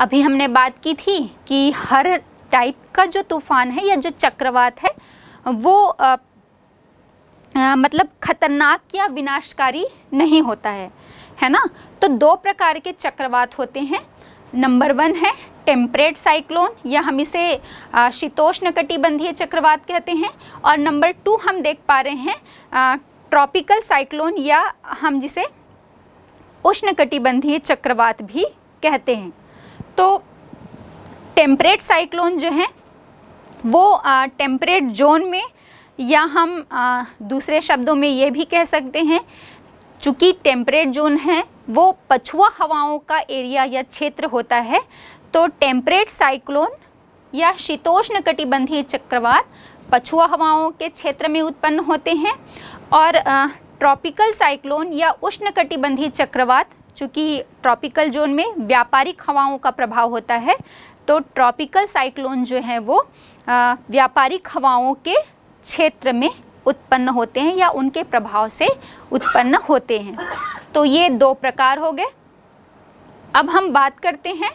अभी हमने बात की थी कि हर टाइप का जो तूफ़ान है या जो चक्रवात है वो आ, आ, मतलब ख़तरनाक या विनाशकारी नहीं होता है है ना तो दो प्रकार के चक्रवात होते हैं नंबर वन है टेम्परेट साइक्लोन या हम इसे शीतोष्ण कटिबंधीय चक्रवात कहते हैं और नंबर टू हम देख पा रहे हैं ट्रॉपिकल साइक्लोन या हम जिसे उष्ण कटिबंधीय चक्रवात भी कहते हैं तो टेम्परेट साइक्लोन जो हैं वो टेम्परेट जोन में या हम आ, दूसरे शब्दों में ये भी कह सकते हैं चूँकि टेम्परेट जोन है वो पछुआ हवाओं का एरिया या क्षेत्र होता है तो टेम्परेट साइक्लोन या शीतोष्ण कटिबंधीय चक्रवात पछुआ हवाओं के क्षेत्र में उत्पन्न होते हैं और ट्रॉपिकल साइक्लोन या उष्ण कटिबंधीय चक्रवात चूँकि ट्रॉपिकल जोन में व्यापारिक हवाओं का प्रभाव होता है तो ट्रॉपिकल साइक्लोन जो है वो व्यापारिक हवाओं के क्षेत्र में उत्पन्न होते हैं या उनके प्रभाव से उत्पन्न होते हैं तो ये दो प्रकार हो गए अब हम बात करते हैं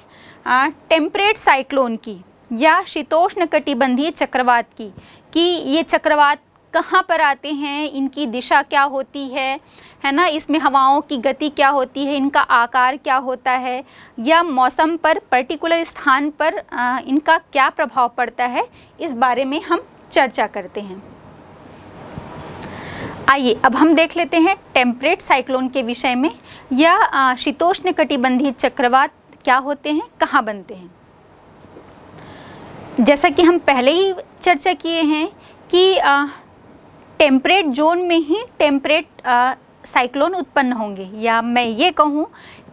टेम्परेट साइक्लोन की या शीतोष्ण कटिबंधीय चक्रवात की कि ये चक्रवात कहाँ पर आते हैं इनकी दिशा क्या होती है है ना इसमें हवाओं की गति क्या होती है इनका आकार क्या होता है या मौसम पर पर्टिकुलर स्थान पर आ, इनका क्या प्रभाव पड़ता है इस बारे में हम चर्चा करते हैं आइए अब हम देख लेते हैं टेम्परेट साइक्लोन के विषय में या शीतोष्ण कटिबंधीय चक्रवात क्या होते हैं कहाँ बनते हैं जैसा कि हम पहले ही चर्चा किए हैं कि टेम्परेट जोन में ही टेम्परेट साइक्लोन उत्पन्न होंगे या मैं ये कहूँ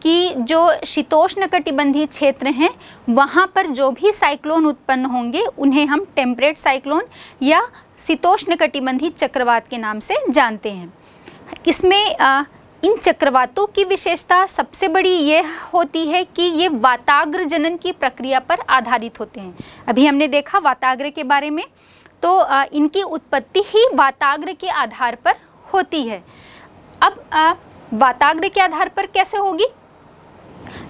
कि जो शीतोष्ण कटिबंधीय क्षेत्र हैं वहाँ पर जो भी साइक्लोन उत्पन्न होंगे उन्हें हम टेम्परेट साइक्लोन या शीतोष्ण कटिबंधीय चक्रवात के नाम से जानते हैं इसमें आ, इन चक्रवातों की विशेषता सबसे बड़ी ये होती है कि ये वाताग्र जनन की प्रक्रिया पर आधारित होते हैं अभी हमने देखा वाताग्र के बारे में तो आ, इनकी उत्पत्ति ही वाताग्र के आधार पर होती है अब वाताग्र के आधार पर कैसे होगी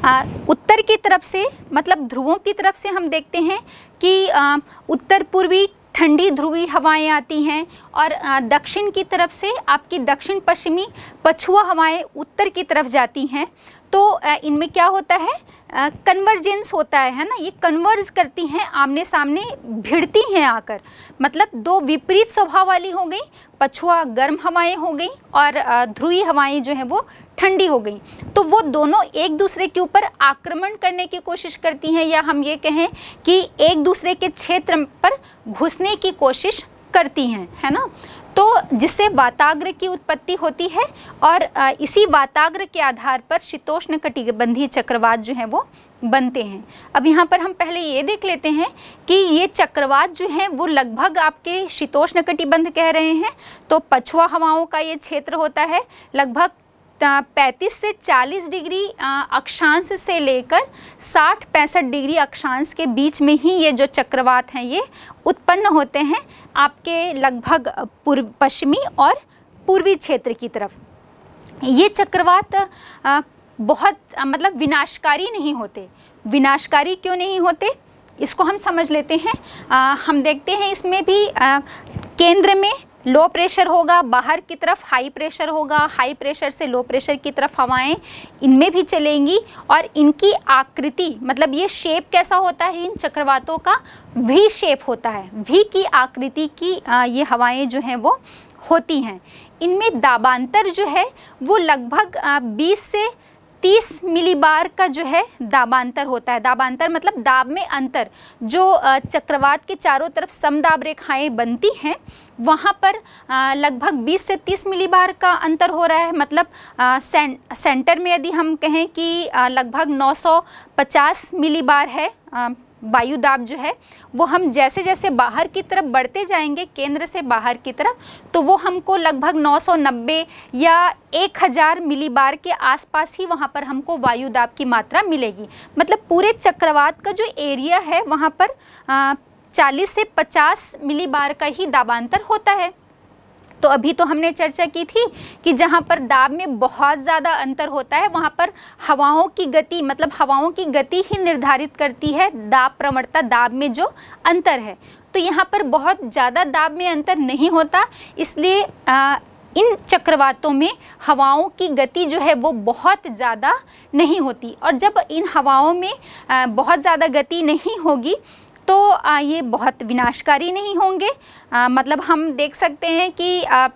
आ, उत्तर की तरफ से मतलब ध्रुवों की तरफ से हम देखते हैं कि आ, उत्तर पूर्वी ठंडी ध्रुवी हवाएं आती हैं और दक्षिण की तरफ से आपकी दक्षिण पश्चिमी पछुआ हवाएं उत्तर की तरफ जाती हैं तो इनमें क्या होता है कन्वर्जेंस होता है है ना ये कन्वर्ज करती हैं आमने सामने भिड़ती हैं आकर मतलब दो विपरीत स्वभाव वाली हो गई पछुआ गर्म हवाएं हो गई और ध्रुवी हवाएं जो हैं वो ठंडी हो गई तो वो दोनों एक दूसरे के ऊपर आक्रमण करने की कोशिश करती हैं या हम ये कहें कि एक दूसरे के क्षेत्र पर घुसने की कोशिश करती हैं है ना तो जिससे वाताग्र की उत्पत्ति होती है और इसी वाताग्र के आधार पर शीतोष्ण कटिबंधीय चक्रवात जो है वो बनते हैं अब यहाँ पर हम पहले ये देख लेते हैं कि ये चक्रवात जो हैं वो लगभग आपके शीतोष्ण कटिबंध कह रहे हैं तो पछुआ हवाओं का ये क्षेत्र होता है लगभग पैंतीस से चालीस डिग्री अक्षांश से लेकर साठ पैंसठ डिग्री अक्षांश के बीच में ही ये जो चक्रवात हैं ये उत्पन्न होते हैं आपके लगभग पूर्व पश्चिमी और पूर्वी क्षेत्र की तरफ ये चक्रवात बहुत मतलब विनाशकारी नहीं होते विनाशकारी क्यों नहीं होते इसको हम समझ लेते हैं आ, हम देखते हैं इसमें भी आ, केंद्र में लो प्रेशर होगा बाहर की तरफ हाई प्रेशर होगा हाई प्रेशर से लो प्रेशर की तरफ हवाएं इनमें भी चलेंगी और इनकी आकृति मतलब ये शेप कैसा होता है इन चक्रवातों का वी शेप होता है वी की आकृति की आ, ये हवाएं जो हैं वो होती हैं इनमें दाबांतर जो है वो लगभग बीस से 30 मिलीबार का जो है दाबांतर होता है दाबांतर मतलब दाब में अंतर जो चक्रवात के चारों तरफ समदाब रेखाएं बनती हैं वहाँ पर लगभग 20 से 30 मिलीबार का अंतर हो रहा है मतलब सेंटर में यदि हम कहें कि लगभग 950 मिलीबार है वायु दाब जो है वो हम जैसे जैसे बाहर की तरफ बढ़ते जाएंगे केंद्र से बाहर की तरफ तो वो हमको लगभग 990 या 1000 मिलीबार के आसपास ही वहाँ पर हमको वायु दाब की मात्रा मिलेगी मतलब पूरे चक्रवात का जो एरिया है वहाँ पर आ, 40 से 50 बार का ही दाबांतर होता है तो अभी तो हमने चर्चा की थी कि जहाँ पर दाब में बहुत ज़्यादा अंतर होता है वहाँ पर हवाओं की गति मतलब हवाओं की गति ही निर्धारित करती है दाब प्रवणता दाब में जो अंतर है तो यहाँ पर बहुत ज़्यादा दाब में अंतर नहीं होता इसलिए आ, इन चक्रवातों में हवाओं की गति जो है वो बहुत ज़्यादा नहीं होती और जब इन हवाओं में बहुत ज़्यादा गति नहीं होगी तो आ, ये बहुत विनाशकारी नहीं होंगे आ, मतलब हम देख सकते हैं कि आ,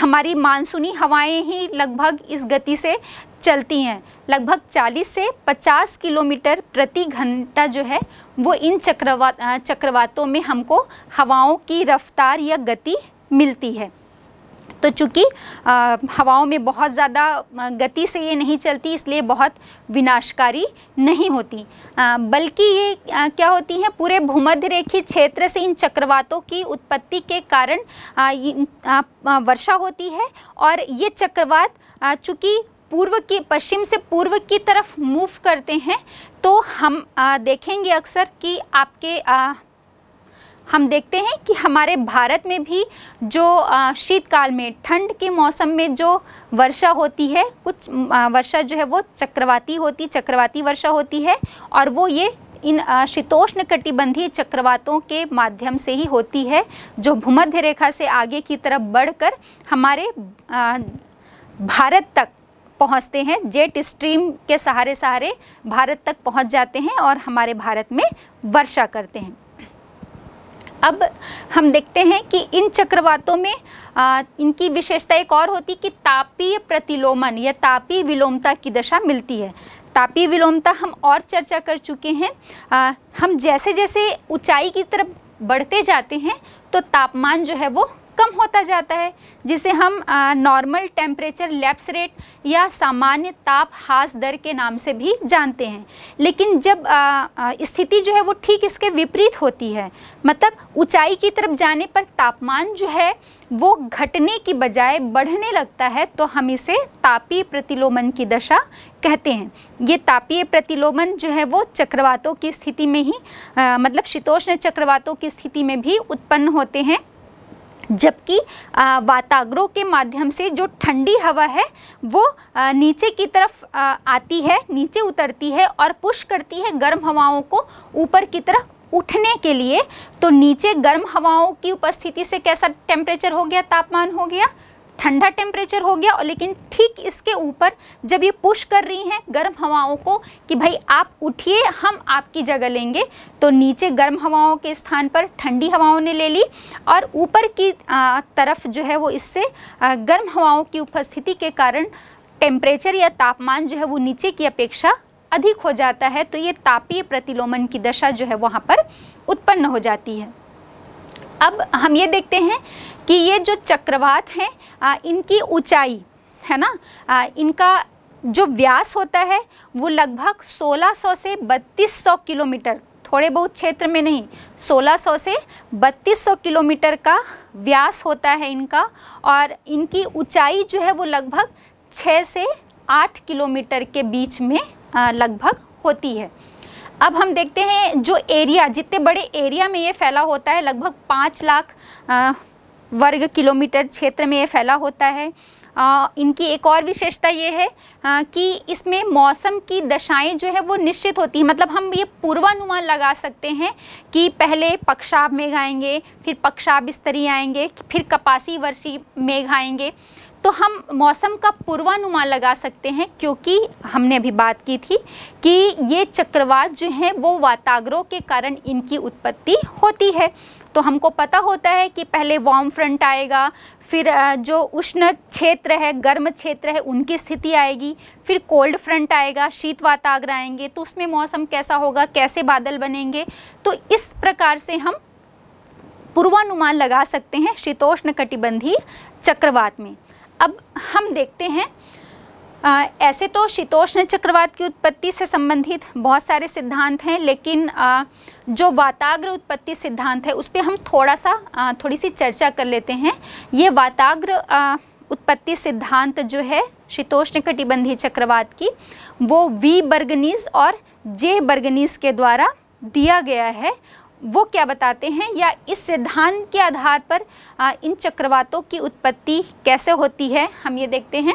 हमारी मानसूनी हवाएं ही लगभग इस गति से चलती हैं लगभग 40 से 50 किलोमीटर प्रति घंटा जो है वो इन चक्रवात चक्रवातों में हमको हवाओं की रफ्तार या गति मिलती है तो चूँकि हवाओं में बहुत ज़्यादा गति से ये नहीं चलती इसलिए बहुत विनाशकारी नहीं होती बल्कि ये आ, क्या होती हैं पूरे भूमध्य रेखी क्षेत्र से इन चक्रवातों की उत्पत्ति के कारण आ, आ, वर्षा होती है और ये चक्रवात चूँकि पूर्व की पश्चिम से पूर्व की तरफ मूव करते हैं तो हम आ, देखेंगे अक्सर कि आपके आ, हम देखते हैं कि हमारे भारत में भी जो शीतकाल में ठंड के मौसम में जो वर्षा होती है कुछ वर्षा जो है वो चक्रवाती होती चक्रवाती वर्षा होती है और वो ये इन शीतोष्ण कटिबंधीय चक्रवातों के माध्यम से ही होती है जो भूमध्य रेखा से आगे की तरफ बढ़कर हमारे भारत तक पहुंचते हैं जेट स्ट्रीम के सहारे सहारे भारत तक पहुंच जाते हैं और हमारे भारत में वर्षा करते हैं अब हम देखते हैं कि इन चक्रवातों में आ, इनकी विशेषता एक और होती कि तापीय प्रतिलोमन या तापीय विलोमता की दशा मिलती है तापीय विलोमता हम और चर्चा कर चुके हैं आ, हम जैसे जैसे ऊंचाई की तरफ बढ़ते जाते हैं तो तापमान जो है वो कम होता जाता है जिसे हम नॉर्मल टेम्परेचर लैप्स रेट या सामान्य ताप हास दर के नाम से भी जानते हैं लेकिन जब स्थिति जो है वो ठीक इसके विपरीत होती है मतलब ऊंचाई की तरफ जाने पर तापमान जो है वो घटने की बजाय बढ़ने लगता है तो हम इसे तापीय प्रतिलोमन की दशा कहते हैं ये तापीय प्रतिलोमन जो है वो चक्रवातों की स्थिति में ही आ, मतलब शीतोष्ण चक्रवातों की स्थिति में भी उत्पन्न होते हैं जबकि वाताग्रोह के माध्यम से जो ठंडी हवा है वो नीचे की तरफ आती है नीचे उतरती है और पुश करती है गर्म हवाओं को ऊपर की तरफ उठने के लिए तो नीचे गर्म हवाओं की उपस्थिति से कैसा टेम्परेचर हो गया तापमान हो गया ठंडा टेम्परेचर हो गया और लेकिन ठीक इसके ऊपर जब ये पुश कर रही हैं गर्म हवाओं को कि भाई आप उठिए हम आपकी जगह लेंगे तो नीचे गर्म हवाओं के स्थान पर ठंडी हवाओं ने ले ली और ऊपर की तरफ जो है वो इससे गर्म हवाओं की उपस्थिति के कारण टेम्परेचर या तापमान जो है वो नीचे की अपेक्षा अधिक हो जाता है तो ये तापीय प्रतिलोमन की दशा जो है वहाँ पर उत्पन्न हो जाती है अब हम ये देखते हैं कि ये जो चक्रवात हैं इनकी ऊंचाई है ना आ, इनका जो व्यास होता है वो लगभग 1600 से 3200 किलोमीटर थोड़े बहुत क्षेत्र में नहीं 1600 से 3200 किलोमीटर का व्यास होता है इनका और इनकी ऊंचाई जो है वो लगभग 6 से 8 किलोमीटर के बीच में लगभग होती है अब हम देखते हैं जो एरिया जितने बड़े एरिया में ये फैला होता है लगभग पाँच लाख वर्ग किलोमीटर क्षेत्र में ये फैला होता है आ, इनकी एक और विशेषता ये है आ, कि इसमें मौसम की दशाएं जो है वो निश्चित होती हैं मतलब हम ये पूर्वानुमान लगा सकते हैं कि पहले पक्षाभ मेघ आएंगे फिर पक्षाभ स्तरीय आएंगे फिर कपासी वर्षी मेघ आएंगे तो हम मौसम का पूर्वानुमान लगा सकते हैं क्योंकि हमने अभी बात की थी कि ये चक्रवात जो हैं वो वाताग्रों के कारण इनकी उत्पत्ति होती है तो हमको पता होता है कि पहले वार्म फ्रंट आएगा फिर जो उष्ण क्षेत्र है गर्म क्षेत्र है उनकी स्थिति आएगी फिर कोल्ड फ्रंट आएगा शीत वातावरण आएंगे तो उसमें मौसम कैसा होगा कैसे बादल बनेंगे तो इस प्रकार से हम पूर्वानुमान लगा सकते हैं शीतोष्ण कटिबंधीय चक्रवात में अब हम देखते हैं आ, ऐसे तो शीतोष्ण चक्रवात की उत्पत्ति से संबंधित बहुत सारे सिद्धांत हैं लेकिन आ, जो वाताग्र उत्पत्ति सिद्धांत है उस पर हम थोड़ा सा आ, थोड़ी सी चर्चा कर लेते हैं ये वाताग्र उत्पत्ति सिद्धांत जो है शीतोष्ण कटिबंधीय चक्रवात की वो वी बर्गनीज और जे बर्गनीज के द्वारा दिया गया है वो क्या बताते हैं या इस सिद्धांत के आधार पर इन चक्रवातों की उत्पत्ति कैसे होती है हम ये देखते हैं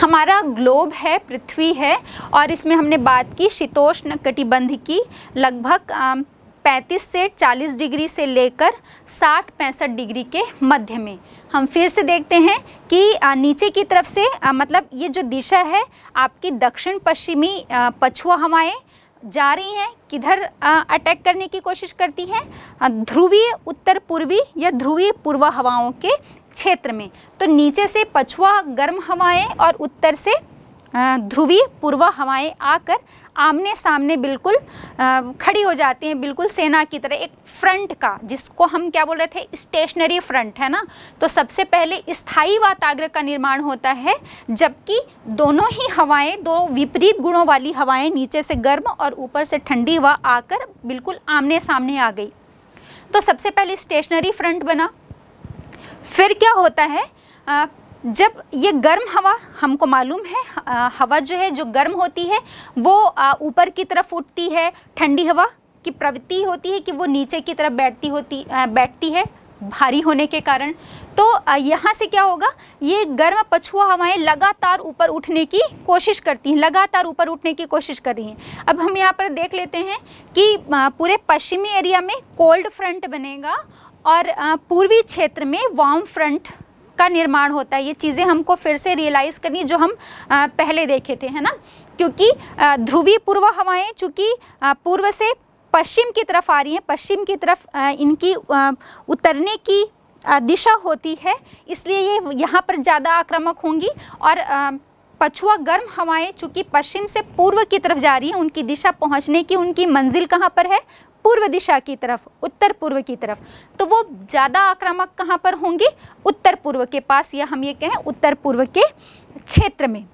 हमारा ग्लोब है पृथ्वी है और इसमें हमने बात की शीतोष्ण कटिबंध की लगभग 35 से 40 डिग्री से लेकर 60 पैंसठ डिग्री के मध्य में हम फिर से देखते हैं कि नीचे की तरफ से मतलब ये जो दिशा है आपकी दक्षिण पश्चिमी पछुआ हवाएं जा रही हैं किधर अटैक करने की कोशिश करती हैं ध्रुवीय उत्तर पूर्वी या ध्रुवीय पूर्वा हवाओं के क्षेत्र में तो नीचे से पछुआ गर्म हवाएं और उत्तर से ध्रुवी पूर्व हवाएं आकर आमने सामने बिल्कुल खड़ी हो जाती हैं बिल्कुल सेना की तरह एक फ्रंट का जिसको हम क्या बोल रहे थे स्टेशनरी फ्रंट है ना तो सबसे पहले स्थायी वाताग्र का निर्माण होता है जबकि दोनों ही हवाएं दो विपरीत गुणों वाली हवाएं नीचे से गर्म और ऊपर से ठंडी व आकर बिल्कुल आमने सामने आ गई तो सबसे पहले स्टेशनरी फ्रंट बना फिर क्या होता है आ, जब ये गर्म हवा हमको मालूम है आ, हवा जो है जो गर्म होती है वो ऊपर की तरफ उठती है ठंडी हवा की प्रवृत्ति होती है कि वो नीचे की तरफ बैठती होती आ, बैठती है भारी होने के कारण तो यहाँ से क्या होगा ये गर्म पछुआ हवाएं लगातार ऊपर उठने की कोशिश करती हैं लगातार ऊपर उठने की कोशिश कर रही हैं अब हम यहाँ पर देख लेते हैं कि पूरे पश्चिमी एरिया में कोल्ड फ्रंट बनेगा और पूर्वी क्षेत्र में वाम फ्रंट का निर्माण होता है ये चीज़ें हमको फिर से रियलाइज़ करनी जो हम पहले देखे थे है ना क्योंकि ध्रुवीय पूर्व हवाएं चूँकि पूर्व से पश्चिम की तरफ आ रही हैं पश्चिम की तरफ इनकी उतरने की दिशा होती है इसलिए ये यहाँ पर ज़्यादा आक्रामक होंगी और पछुआ गर्म हवाएं चूँकि पश्चिम से पूर्व की तरफ जा रही हैं उनकी दिशा पहुँचने की उनकी मंजिल कहाँ पर है पूर्व दिशा की तरफ उत्तर पूर्व की तरफ तो वो ज़्यादा आक्रामक कहाँ पर होंगे उत्तर पूर्व के पास या हम ये कहें उत्तर पूर्व के क्षेत्र में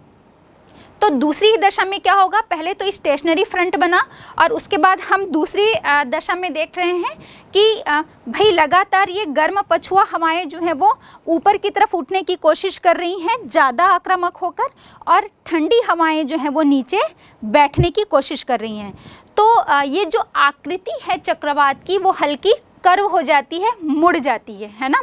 तो दूसरी दशा में क्या होगा पहले तो स्टेशनरी फ्रंट बना और उसके बाद हम दूसरी दशा में देख रहे हैं कि भाई लगातार ये गर्म पछुआ हवाएं जो हैं वो ऊपर की तरफ उठने की कोशिश कर रही हैं ज़्यादा आक्रामक होकर और ठंडी हवाएं जो हैं वो नीचे बैठने की कोशिश कर रही हैं तो ये जो आकृति है चक्रवात की वो हल्की कर्व हो जाती है मुड़ जाती है है ना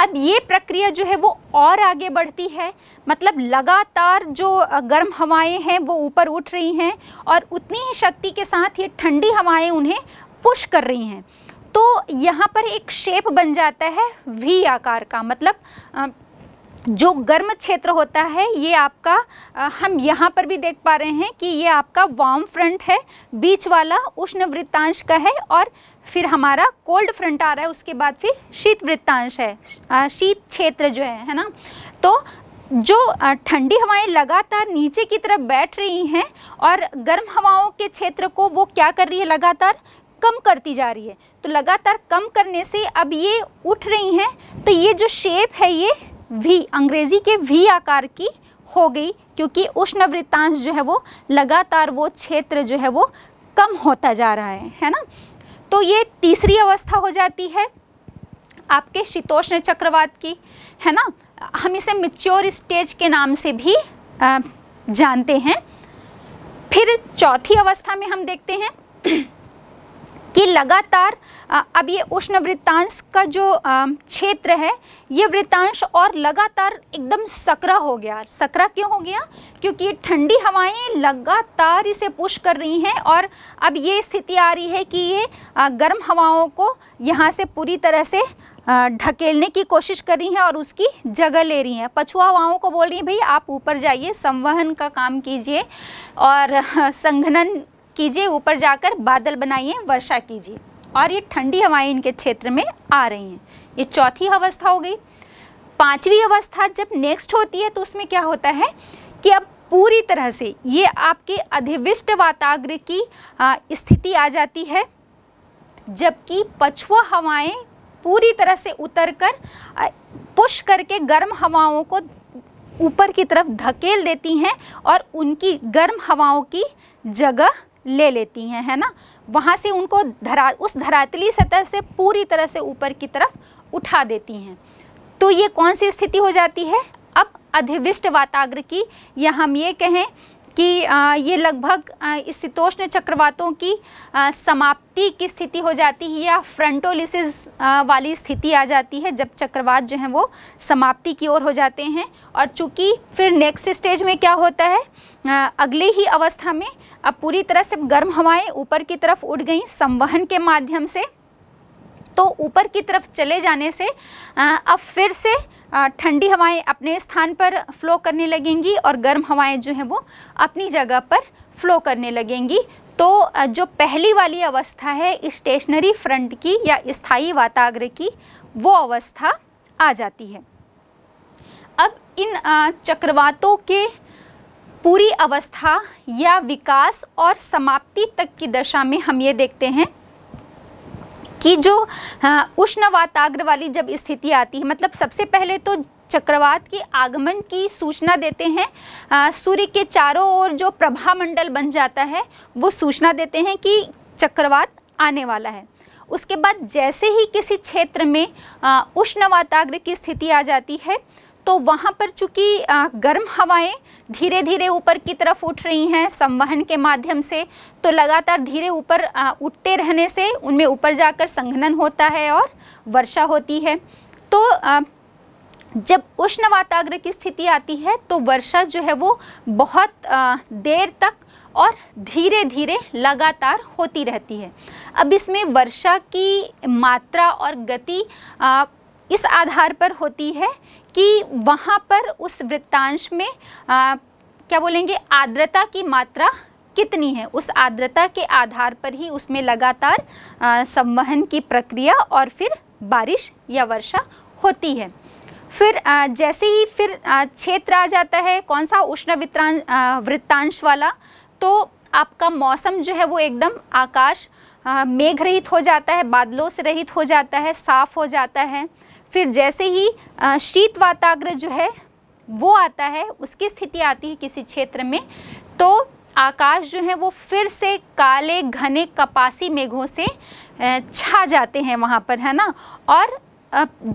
अब ये प्रक्रिया जो है वो और आगे बढ़ती है मतलब लगातार जो गर्म हवाएं हैं वो ऊपर उठ रही हैं और उतनी ही शक्ति के साथ ये ठंडी हवाएं उन्हें पुश कर रही हैं तो यहाँ पर एक शेप बन जाता है वी आकार का मतलब जो गर्म क्षेत्र होता है ये आपका आ, हम यहाँ पर भी देख पा रहे हैं कि ये आपका वार्म फ्रंट है बीच वाला उष्ण वृत्तांश का है और फिर हमारा कोल्ड फ्रंट आ रहा है उसके बाद फिर शीत वृत्तांश है शीत क्षेत्र जो है है ना तो जो ठंडी हवाएं लगातार नीचे की तरफ बैठ रही हैं और गर्म हवाओं के क्षेत्र को वो क्या कर रही है लगातार कम करती जा रही है तो लगातार कम करने से अब ये उठ रही हैं तो ये जो शेप है ये वी अंग्रेजी के वी आकार की हो गई क्योंकि उष्ण वृत्तांश जो है वो लगातार वो क्षेत्र जो है वो कम होता जा रहा है है ना तो ये तीसरी अवस्था हो जाती है आपके शीतोष्ण चक्रवात की है ना हम इसे मिच्योर स्टेज के नाम से भी आ, जानते हैं फिर चौथी अवस्था में हम देखते हैं कि लगातार अब ये उष्ण वृत्तांश का जो क्षेत्र है ये वृत्तांश और लगातार एकदम सकरा हो गया सकरा क्यों हो गया क्योंकि ये ठंडी हवाएं लगातार इसे पुश कर रही हैं और अब ये स्थिति आ रही है कि ये गर्म हवाओं को यहाँ से पूरी तरह से ढकेलने की कोशिश कर रही हैं और उसकी जगह ले रही हैं पछुआ हवाओं को बोल रही हैं भाई आप ऊपर जाइए संवहन का काम कीजिए और संघनन कीजिए ऊपर जाकर बादल बनाइए वर्षा कीजिए और ये ठंडी हवाएं इनके क्षेत्र में आ रही हैं ये चौथी अवस्था हो गई पांचवी अवस्था जब नेक्स्ट होती है तो उसमें क्या होता है कि अब पूरी तरह से ये आपके अधिविष्ट वाताग्र की स्थिति आ जाती है जबकि पछुआ हवाएं पूरी तरह से उतर कर पुश करके गर्म हवाओं को ऊपर की तरफ धकेल देती हैं और उनकी गर्म हवाओं की जगह ले लेती हैं है ना वहाँ से उनको धरा उस धरातली सतह से पूरी तरह से ऊपर की तरफ उठा देती हैं तो ये कौन सी स्थिति हो जाती है अब अधिविष्ट वाताग्र की या हम ये कहें कि ये लगभग इस शीतोष्ण चक्रवातों की समाप्ति की स्थिति हो जाती है या फ्रंटोलिसिस वाली स्थिति आ जाती है जब चक्रवात जो हैं वो समाप्ति की ओर हो जाते हैं और चूँकि फिर नेक्स्ट स्टेज में क्या होता है अगले ही अवस्था में अब पूरी तरह से गर्म हवाएं ऊपर की तरफ उड़ गई संवहन के माध्यम से तो ऊपर की तरफ चले जाने से अब फिर से ठंडी हवाएं अपने स्थान पर फ्लो करने लगेंगी और गर्म हवाएं जो हैं वो अपनी जगह पर फ्लो करने लगेंगी तो जो पहली वाली अवस्था है स्टेशनरी फ्रंट की या स्थाई वाताग्र की वो अवस्था आ जाती है अब इन चक्रवातों के पूरी अवस्था या विकास और समाप्ति तक की दशा में हम ये देखते हैं कि जो हाँ, उष्ण वाताग्र वाली जब स्थिति आती है मतलब सबसे पहले तो चक्रवात के आगमन की सूचना देते हैं सूर्य के चारों ओर जो प्रभा मंडल बन जाता है वो सूचना देते हैं कि चक्रवात आने वाला है उसके बाद जैसे ही किसी क्षेत्र में उष्ण वाताग्र की स्थिति आ जाती है तो वहाँ पर चूँकि गर्म हवाएं धीरे धीरे ऊपर की तरफ उठ रही हैं संवहन के माध्यम से तो लगातार धीरे ऊपर उठते रहने से उनमें ऊपर जाकर संघनन होता है और वर्षा होती है तो आ, जब उष्ण वाताग्र की स्थिति आती है तो वर्षा जो है वो बहुत आ, देर तक और धीरे धीरे लगातार होती रहती है अब इसमें वर्षा की मात्रा और गति आ, इस आधार पर होती है कि वहाँ पर उस वृत्तांश में आ, क्या बोलेंगे आर्द्रता की मात्रा कितनी है उस आर्द्रता के आधार पर ही उसमें लगातार संवहन की प्रक्रिया और फिर बारिश या वर्षा होती है फिर आ, जैसे ही फिर क्षेत्र आ जाता है कौन सा उष्ण वृत्तांश वाला तो आपका मौसम जो है वो एकदम आकाश मेघ रहित हो जाता है बादलों से रहित हो जाता है साफ़ हो जाता है फिर जैसे ही शीत वाताग्र जो है वो आता है उसकी स्थिति आती है किसी क्षेत्र में तो आकाश जो है वो फिर से काले घने कपासी मेघों से छा जाते हैं वहाँ पर है ना और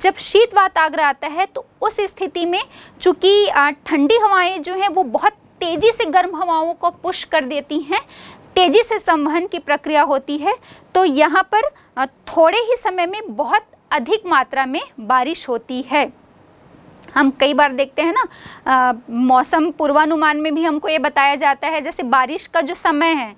जब शीत वाताग्र आता है तो उस स्थिति में चूँकि ठंडी हवाएं जो हैं वो बहुत तेज़ी से गर्म हवाओं को पुश कर देती हैं तेज़ी से संवहन की प्रक्रिया होती है तो यहाँ पर थोड़े ही समय में बहुत अधिक मात्रा में बारिश होती है हम कई बार देखते हैं ना मौसम पूर्वानुमान में भी हमको ये बताया जाता है जैसे बारिश का जो समय है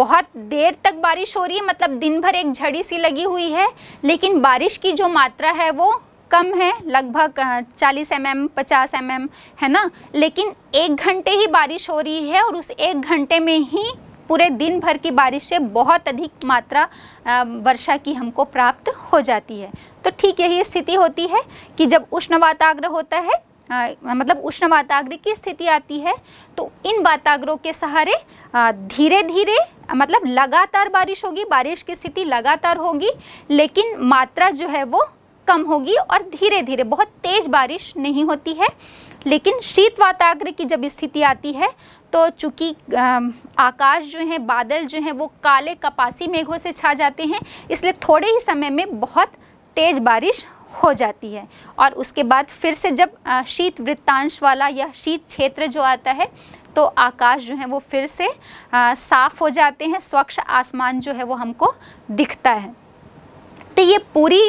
बहुत देर तक बारिश हो रही है मतलब दिन भर एक झड़ी सी लगी हुई है लेकिन बारिश की जो मात्रा है वो कम है लगभग 40 एम एम पचास एम एम है ना लेकिन एक घंटे ही बारिश हो रही है और उस एक घंटे में ही पूरे दिन भर की बारिश से बहुत अधिक मात्रा वर्षा की हमको प्राप्त हो जाती है तो ठीक यही स्थिति होती है कि जब उष्ण वाताग्रह होता है आ, मतलब उष्ण वाताग्रह की स्थिति आती है तो इन वाताग्रहों के सहारे धीरे धीरे मतलब लगातार बारिश होगी बारिश की स्थिति लगातार होगी लेकिन मात्रा जो है वो कम होगी और धीरे धीरे बहुत तेज़ बारिश नहीं होती है लेकिन शीत वाताग्र की जब स्थिति आती है तो चूंकि आकाश जो है बादल जो हैं वो काले कपासी मेघों से छा जाते हैं इसलिए थोड़े ही समय में बहुत तेज़ बारिश हो जाती है और उसके बाद फिर से जब शीत वृत्तांश वाला या शीत क्षेत्र जो आता है तो आकाश जो है वो फिर से साफ हो जाते हैं स्वच्छ आसमान जो है वो हमको दिखता है तो ये पूरी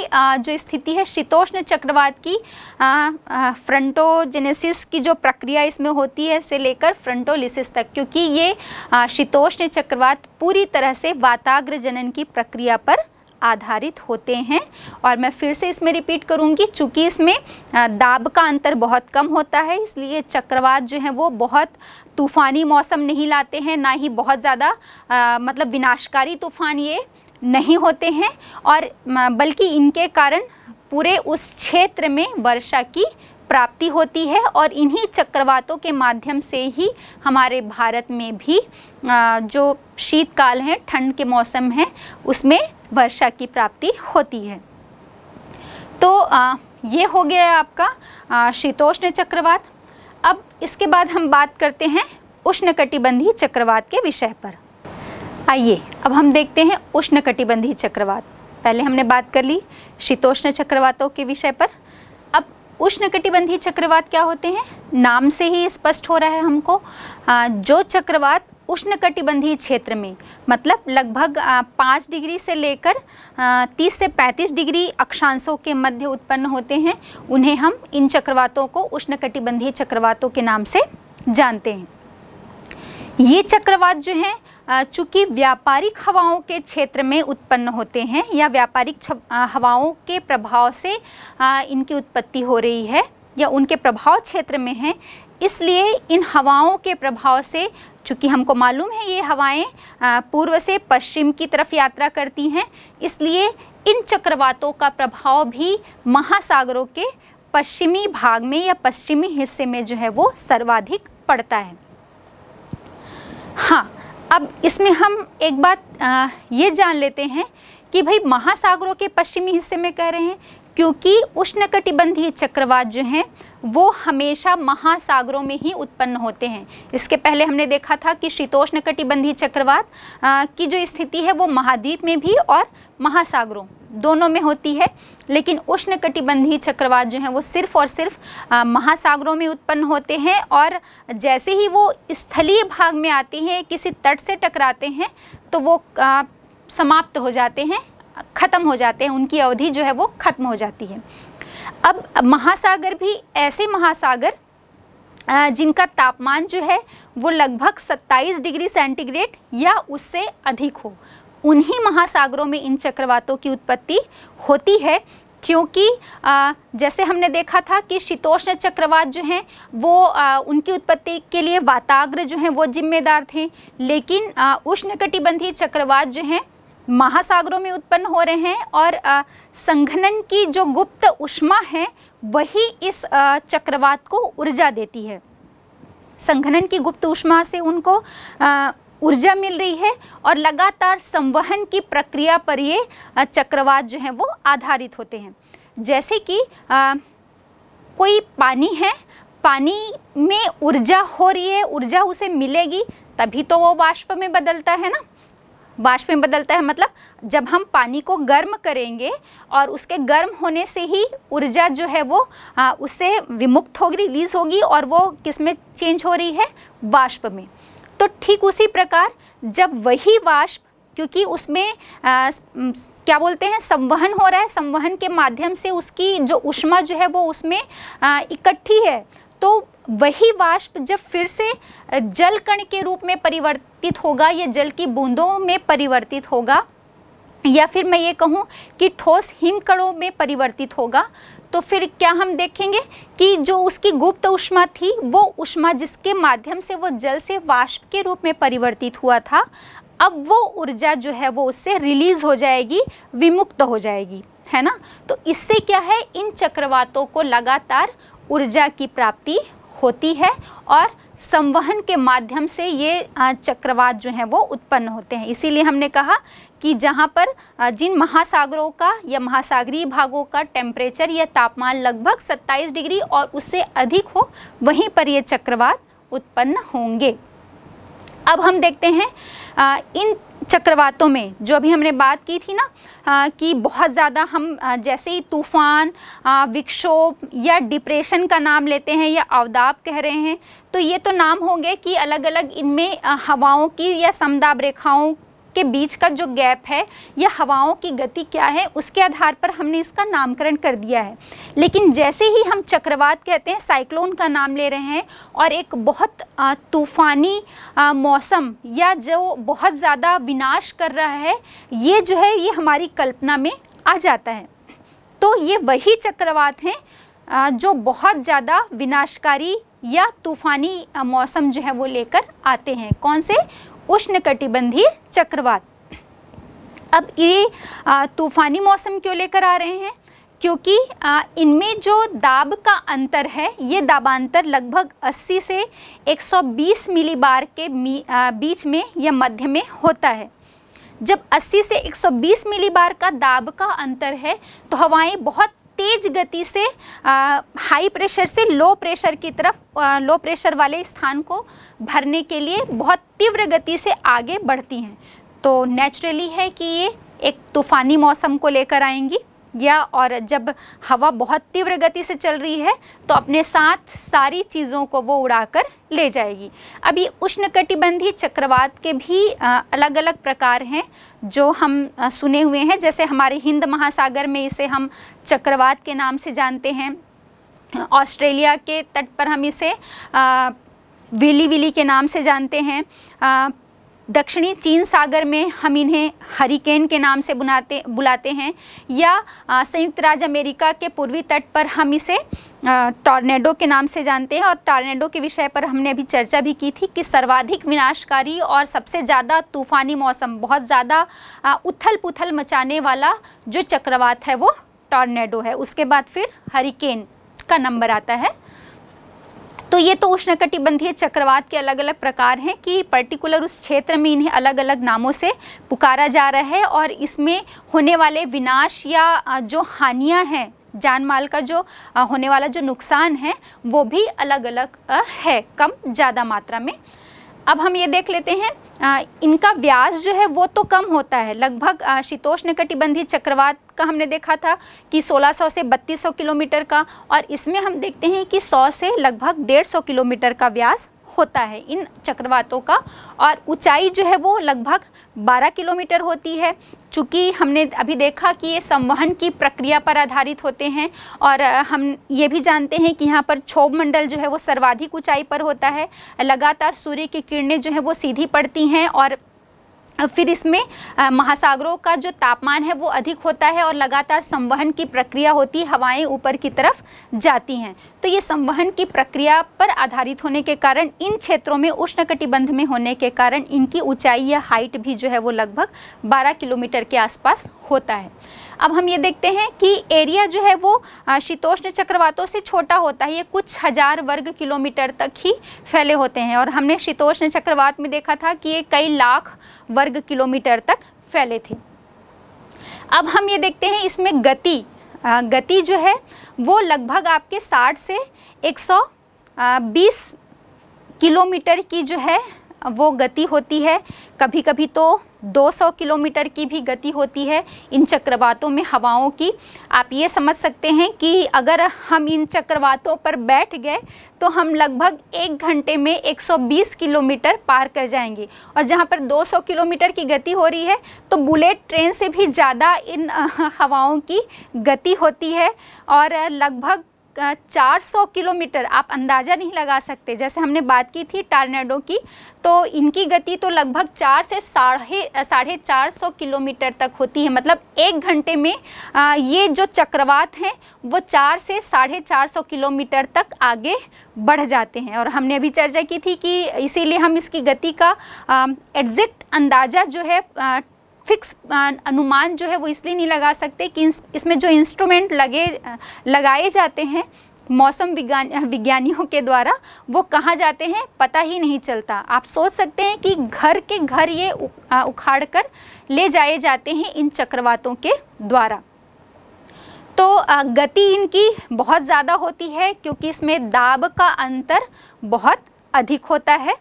जो स्थिति है शीतोष्ण चक्रवात की फ्रंटोजेनेसिस की जो प्रक्रिया इसमें होती है से लेकर फ्रंटोलिसिस तक क्योंकि ये शीतोष्ण चक्रवात पूरी तरह से वाताग्र जनन की प्रक्रिया पर आधारित होते हैं और मैं फिर से इसमें रिपीट करूँगी चूंकि इसमें दाब का अंतर बहुत कम होता है इसलिए चक्रवात जो हैं वो बहुत तूफ़ानी मौसम नहीं लाते हैं ना ही बहुत ज़्यादा मतलब विनाशकारी तूफ़ान ये नहीं होते हैं और बल्कि इनके कारण पूरे उस क्षेत्र में वर्षा की प्राप्ति होती है और इन्हीं चक्रवातों के माध्यम से ही हमारे भारत में भी जो शीतकाल है ठंड के मौसम है उसमें वर्षा की प्राप्ति होती है तो ये हो गया आपका शीतोष्ण चक्रवात अब इसके बाद हम बात करते हैं उष्णकटिबंधीय चक्रवात के विषय पर आइए अब हम देखते हैं उष्णकटिबंधीय चक्रवात पहले हमने बात कर ली शीतोष्ण चक्रवातों के विषय पर उष्णकटिबंधीय चक्रवात क्या होते हैं नाम से ही स्पष्ट हो रहा है हमको जो चक्रवात उष्णकटिबंधीय क्षेत्र में मतलब लगभग पाँच डिग्री से लेकर तीस से पैंतीस डिग्री अक्षांशों के मध्य उत्पन्न होते हैं उन्हें हम इन चक्रवातों को उष्णकटिबंधीय चक्रवातों के नाम से जानते हैं ये चक्रवात जो हैं चूँकि व्यापारिक हवाओं के क्षेत्र में उत्पन्न होते हैं या व्यापारिक हवाओं के प्रभाव से इनकी उत्पत्ति हो रही है या उनके प्रभाव क्षेत्र में हैं इसलिए इन हवाओं के प्रभाव से चूँकि हमको मालूम है ये हवाएं पूर्व से पश्चिम की तरफ यात्रा करती हैं इसलिए इन चक्रवातों का प्रभाव भी महासागरों के पश्चिमी भाग में या पश्चिमी हिस्से में जो है वो सर्वाधिक पड़ता है हाँ अब इसमें हम एक बात ये जान लेते हैं कि भाई महासागरों के पश्चिमी हिस्से में कह रहे हैं क्योंकि उष्णकटिबंधीय चक्रवात जो हैं वो हमेशा महासागरों में ही उत्पन्न होते हैं इसके पहले हमने देखा था कि शीतोष्ण कटिबंधीय चक्रवात की जो स्थिति है वो महाद्वीप में भी और महासागरों दोनों में होती है लेकिन उष्ण चक्रवात जो है वो सिर्फ और सिर्फ महासागरों में उत्पन्न होते हैं और जैसे ही वो स्थलीय भाग में आते हैं किसी तट से टकराते हैं तो वो आ, समाप्त हो जाते हैं ख़त्म हो जाते हैं उनकी अवधि जो है वो ख़त्म हो जाती है अब महासागर भी ऐसे महासागर जिनका तापमान जो है वो लगभग 27 डिग्री सेंटीग्रेड या उससे अधिक हो उन्हीं महासागरों में इन चक्रवातों की उत्पत्ति होती है क्योंकि जैसे हमने देखा था कि शीतोष्ण चक्रवात जो हैं वो उनकी उत्पत्ति के लिए वाताग्र जो हैं वो जिम्मेदार थे लेकिन उष्णकटिबंधीय चक्रवात जो हैं महासागरों में उत्पन्न हो रहे हैं और संघनन की जो गुप्त उष्मा है वही इस चक्रवात को ऊर्जा देती है संघनन की गुप्त उष्मा से उनको ऊर्जा मिल रही है और लगातार संवहन की प्रक्रिया पर ये चक्रवात जो है वो आधारित होते हैं जैसे कि आ, कोई पानी है पानी में ऊर्जा हो रही है ऊर्जा उसे मिलेगी तभी तो वो वाष्प में बदलता है ना वाष्प में बदलता है मतलब जब हम पानी को गर्म करेंगे और उसके गर्म होने से ही ऊर्जा जो है वो आ, उससे विमुक्त होगी रिलीज़ होगी और वो किस में चेंज हो रही है वाष्प में तो ठीक उसी प्रकार जब वही वाष्प क्योंकि उसमें आ, क्या बोलते हैं संवहन हो रहा है संवहन के माध्यम से उसकी जो उष्मा जो है वो उसमें इकट्ठी है तो वही वाष्प जब फिर से जल कण के रूप में परिवर्तित होगा या जल की बूंदों में परिवर्तित होगा या फिर मैं ये कहूँ कि ठोस हिमकणों में परिवर्तित होगा तो फिर क्या हम देखेंगे कि जो उसकी गुप्त उष्मा थी वो उष्मा जिसके माध्यम से वो जल से वाष्प के रूप में परिवर्तित हुआ था अब वो ऊर्जा जो है वो उससे रिलीज़ हो जाएगी विमुक्त हो जाएगी है ना तो इससे क्या है इन चक्रवातों को लगातार ऊर्जा की प्राप्ति होती है और संवहन के माध्यम से ये चक्रवात जो हैं वो उत्पन्न होते हैं इसीलिए हमने कहा कि जहाँ पर जिन महासागरों का या महासागरीय भागों का टेम्परेचर या तापमान लगभग 27 डिग्री और उससे अधिक हो वहीं पर ये चक्रवात उत्पन्न होंगे अब हम देखते हैं आ, इन चक्रवातों में जो अभी हमने बात की थी ना आ, कि बहुत ज़्यादा हम आ, जैसे ही तूफ़ान विक्षोभ या डिप्रेशन का नाम लेते हैं या अवदाब कह रहे हैं तो ये तो नाम होंगे कि अलग अलग इनमें हवाओं की या समदाब रेखाओं के बीच का जो गैप है या हवाओं की गति क्या है उसके आधार पर हमने इसका नामकरण कर दिया है लेकिन जैसे ही हम चक्रवात कहते हैं साइक्लोन का नाम ले रहे हैं और एक बहुत तूफ़ानी मौसम या जो बहुत ज़्यादा विनाश कर रहा है ये जो है ये हमारी कल्पना में आ जाता है तो ये वही चक्रवात हैं जो बहुत ज़्यादा विनाशकारी या तूफ़ानी मौसम जो है वो लेकर आते हैं कौन से उष्ण चक्रवात अब ये तूफानी मौसम क्यों लेकर आ रहे हैं क्योंकि इनमें जो दाब का अंतर है ये दाबांतर लगभग 80 से 120 मिलीबार के बीच में या मध्य में होता है जब 80 से 120 मिलीबार का दाब का अंतर है तो हवाएं बहुत तेज गति से आ, हाई प्रेशर से लो प्रेशर की तरफ आ, लो प्रेशर वाले स्थान को भरने के लिए बहुत तीव्र गति से आगे बढ़ती हैं तो नेचुरली है कि ये एक तूफ़ानी मौसम को लेकर आएंगी या और जब हवा बहुत तीव्र गति से चल रही है तो अपने साथ सारी चीज़ों को वो उड़ाकर ले जाएगी अभी उष्णकटिबंधीय चक्रवात के भी अलग अलग प्रकार हैं जो हम सुने हुए हैं जैसे हमारे हिंद महासागर में इसे हम चक्रवात के नाम से जानते हैं ऑस्ट्रेलिया के तट पर हम इसे विली विली के नाम से जानते हैं दक्षिणी चीन सागर में हम इन्हें हरिकेन के नाम से बुनाते बुलाते हैं या संयुक्त राज्य अमेरिका के पूर्वी तट पर हम इसे टॉर्नेडो के नाम से जानते हैं और टॉर्नेडो के विषय पर हमने अभी चर्चा भी की थी कि सर्वाधिक विनाशकारी और सबसे ज़्यादा तूफ़ानी मौसम बहुत ज़्यादा उथल पुथल मचाने वाला जो चक्रवात है वो टॉर्नेडो है उसके बाद फिर हरिकेन का नंबर आता है तो ये तो उष्णकटिबंधीय चक्रवात के अलग अलग प्रकार हैं कि पर्टिकुलर उस क्षेत्र में इन्हें अलग अलग नामों से पुकारा जा रहा है और इसमें होने वाले विनाश या जो हानियां हैं जान माल का जो होने वाला जो नुकसान है वो भी अलग अलग है कम ज़्यादा मात्रा में अब हम ये देख लेते हैं इनका व्यास जो है वो तो कम होता है लगभग शीतोष्ण कटिबंधीय चक्रवात का हमने देखा था कि 1600 से 3200 किलोमीटर का और इसमें हम देखते हैं कि 100 से लगभग 150 किलोमीटर का व्यास होता है इन चक्रवातों का और ऊंचाई जो है वो लगभग 12 किलोमीटर होती है चूँकि हमने अभी देखा कि ये संवहन की प्रक्रिया पर आधारित होते हैं और हम ये भी जानते हैं कि यहाँ पर क्षोभ मंडल जो है वो सर्वाधिक ऊंचाई पर होता है लगातार सूर्य की किरणें जो है वो सीधी पड़ती हैं और फिर इसमें महासागरों का जो तापमान है वो अधिक होता है और लगातार संवहन की प्रक्रिया होती है हवाएं ऊपर की तरफ जाती हैं तो ये संवहन की प्रक्रिया पर आधारित होने के कारण इन क्षेत्रों में उष्णकटिबंध में होने के कारण इनकी ऊंचाई या हाइट भी जो है वो लगभग 12 किलोमीटर के आसपास होता है अब हम ये देखते हैं कि एरिया जो है वो शीतोष्ण चक्रवातों से छोटा होता है ये कुछ हज़ार वर्ग किलोमीटर तक ही फैले होते हैं और हमने शीतोष्ण चक्रवात में देखा था कि ये कई लाख वर्ग किलोमीटर तक फैले थे अब हम ये देखते हैं इसमें गति गति जो है वो लगभग आपके 60 से 120 किलोमीटर की जो है वो गति होती है कभी कभी तो 200 किलोमीटर की भी गति होती है इन चक्रवातों में हवाओं की आप ये समझ सकते हैं कि अगर हम इन चक्रवातों पर बैठ गए तो हम लगभग एक घंटे में 120 किलोमीटर पार कर जाएंगे और जहाँ पर 200 किलोमीटर की गति हो रही है तो बुलेट ट्रेन से भी ज़्यादा इन हवाओं की गति होती है और लगभग 400 किलोमीटर आप अंदाज़ा नहीं लगा सकते जैसे हमने बात की थी टार्नेडो की तो इनकी गति तो लगभग चार से साढ़े साढ़े चार सौ किलोमीटर तक होती है मतलब एक घंटे में आ, ये जो चक्रवात हैं वो चार से साढ़े चार सौ किलोमीटर तक आगे बढ़ जाते हैं और हमने अभी चर्चा की थी कि इसीलिए हम इसकी गति का एग्जैक्ट अंदाज़ा जो है आ, फिक्स अनुमान जो है वो इसलिए नहीं लगा सकते कि इसमें जो इंस्ट्रूमेंट लगे लगाए जाते हैं मौसम विज्ञान विज्ञानियों के द्वारा वो कहाँ जाते हैं पता ही नहीं चलता आप सोच सकते हैं कि घर के घर ये उखाड़ कर ले जाए जाते हैं इन चक्रवातों के द्वारा तो गति इनकी बहुत ज़्यादा होती है क्योंकि इसमें दाब का अंतर बहुत अधिक होता है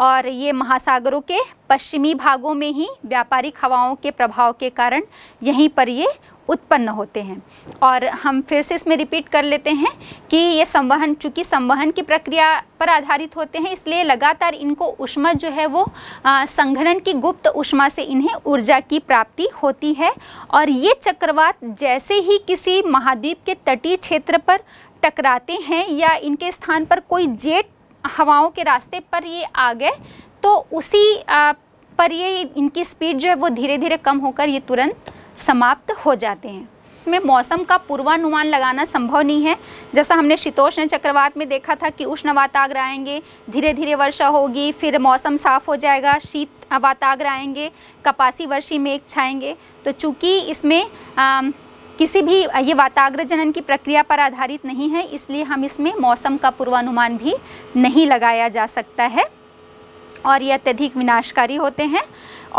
और ये महासागरों के पश्चिमी भागों में ही व्यापारिक हवाओं के प्रभाव के कारण यहीं पर ये उत्पन्न होते हैं और हम फिर से इसमें रिपीट कर लेते हैं कि ये संवहन चूँकि संवहन की प्रक्रिया पर आधारित होते हैं इसलिए लगातार इनको उष्मा जो है वो संघनन की गुप्त उष्मा से इन्हें ऊर्जा की प्राप्ति होती है और ये चक्रवात जैसे ही किसी महाद्वीप के तटीय क्षेत्र पर टकराते हैं या इनके स्थान पर कोई जेट हवाओं के रास्ते पर ये आ गए तो उसी आ, पर ये इनकी स्पीड जो है वो धीरे धीरे कम होकर ये तुरंत समाप्त हो जाते हैं में मौसम का पूर्वानुमान लगाना संभव नहीं है जैसा हमने शीतोष्ण चक्रवात में देखा था कि उष्ण वाताग्र आएंगे धीरे धीरे वर्षा होगी फिर मौसम साफ हो जाएगा शीत वाताग्र आएंगे कपासी वर्षी मेघ छाएंगे तो चूंकि इसमें आ, किसी भी ये वाताग्र जनन की प्रक्रिया पर आधारित नहीं है इसलिए हम इसमें मौसम का पूर्वानुमान भी नहीं लगाया जा सकता है और ये अत्यधिक विनाशकारी होते हैं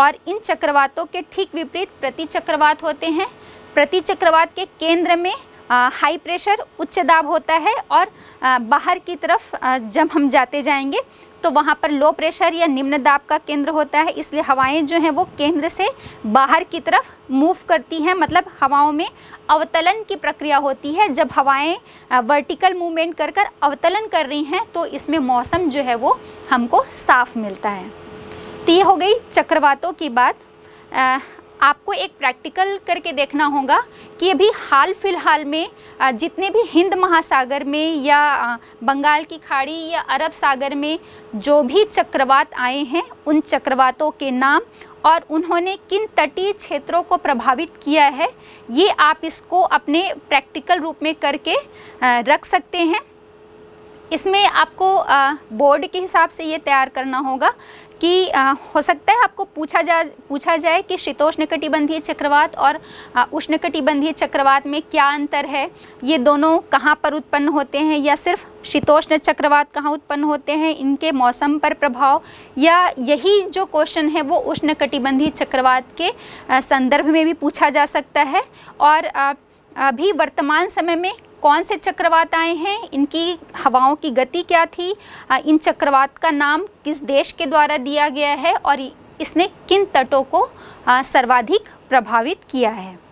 और इन चक्रवातों के ठीक विपरीत प्रति चक्रवात होते हैं प्रति चक्रवात के केंद्र में आ, हाई प्रेशर उच्च दाब होता है और आ, बाहर की तरफ आ, जब हम जाते जाएंगे तो वहाँ पर लो प्रेशर या निम्न दाब का केंद्र होता है इसलिए हवाएं जो हैं वो केंद्र से बाहर की तरफ मूव करती हैं मतलब हवाओं में अवतलन की प्रक्रिया होती है जब हवाएं वर्टिकल मूवमेंट कर कर अवतलन कर रही हैं तो इसमें मौसम जो है वो हमको साफ़ मिलता है तो ये हो गई चक्रवातों की बात आपको एक प्रैक्टिकल करके देखना होगा कि अभी हाल फिलहाल में जितने भी हिंद महासागर में या बंगाल की खाड़ी या अरब सागर में जो भी चक्रवात आए हैं उन चक्रवातों के नाम और उन्होंने किन तटीय क्षेत्रों को प्रभावित किया है ये आप इसको अपने प्रैक्टिकल रूप में करके रख सकते हैं इसमें आपको बोर्ड के हिसाब से ये तैयार करना होगा कि आ, हो सकता है आपको पूछा जा पूछा जाए कि शीतोष्ण कटिबंधीय चक्रवात और उष्णकटिबंधीय चक्रवात में क्या अंतर है ये दोनों कहाँ पर उत्पन्न होते हैं या सिर्फ शीतोष्ण चक्रवात कहाँ उत्पन्न होते हैं इनके मौसम पर प्रभाव या यही जो क्वेश्चन है वो उष्ण कटिबंधीय चक्रवात के संदर्भ में भी पूछा जा सकता है और अभी वर्तमान समय में कौन से चक्रवात आए हैं इनकी हवाओं की गति क्या थी इन चक्रवात का नाम किस देश के द्वारा दिया गया है और इसने किन तटों को सर्वाधिक प्रभावित किया है